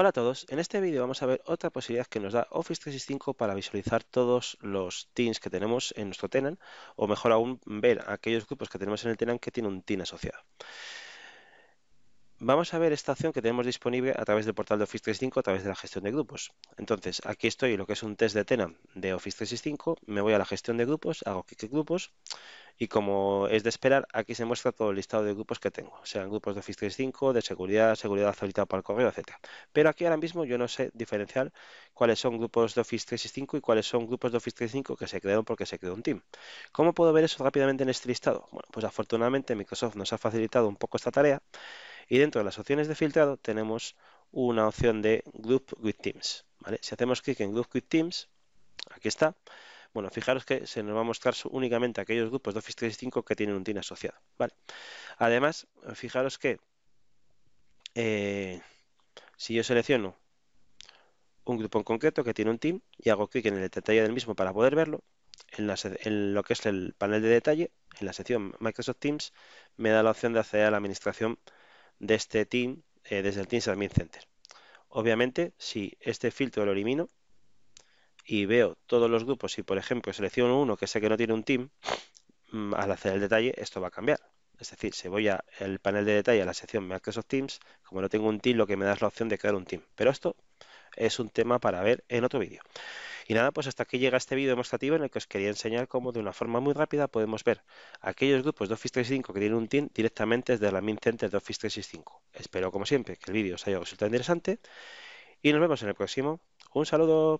Hola a todos, en este vídeo vamos a ver otra posibilidad que nos da Office 365 para visualizar todos los teams que tenemos en nuestro tenant o mejor aún ver aquellos grupos que tenemos en el tenant que tiene un team asociado. Vamos a ver esta opción que tenemos disponible a través del portal de Office 365 a través de la gestión de grupos. Entonces, aquí estoy lo que es un test de tenant de Office 365, me voy a la gestión de grupos, hago clic en grupos, y como es de esperar, aquí se muestra todo el listado de grupos que tengo, sean grupos de Office 365, de seguridad, seguridad solicitada para el correo, etcétera. Pero aquí ahora mismo yo no sé diferenciar cuáles son grupos de Office 365 y cuáles son grupos de Office 365 que se crearon porque se creó un team. ¿Cómo puedo ver eso rápidamente en este listado? Bueno, pues afortunadamente Microsoft nos ha facilitado un poco esta tarea y dentro de las opciones de filtrado tenemos una opción de Group with Teams. Si hacemos clic en Group with Teams, aquí está, bueno, fijaros que se nos va a mostrar únicamente aquellos grupos de Office 365 que tienen un team asociado. Vale. Además, fijaros que eh, si yo selecciono un grupo en concreto que tiene un team y hago clic en el detalle del mismo para poder verlo, en, lo que es el panel de detalle, en la sección Microsoft Teams, me da la opción de acceder a la administración de este team eh, desde el Teams Admin Center. Obviamente, si este filtro lo elimino, y veo todos los grupos y, por ejemplo, selecciono uno que sé que no tiene un team, mm, al hacer el detalle esto va a cambiar. Es decir, si voy al panel de detalle, a la sección Microsoft Teams, como no tengo un team, lo que me da es la opción de crear un team. Pero esto es un tema para ver en otro vídeo. Y nada, pues hasta aquí llega este vídeo demostrativo en el que os quería enseñar cómo de una forma muy rápida podemos ver aquellos grupos de Office 365 que tienen un team directamente desde la Admin Center de Office 365. Espero, como siempre, que el vídeo os haya resultado interesante y nos vemos en el próximo. Un saludo.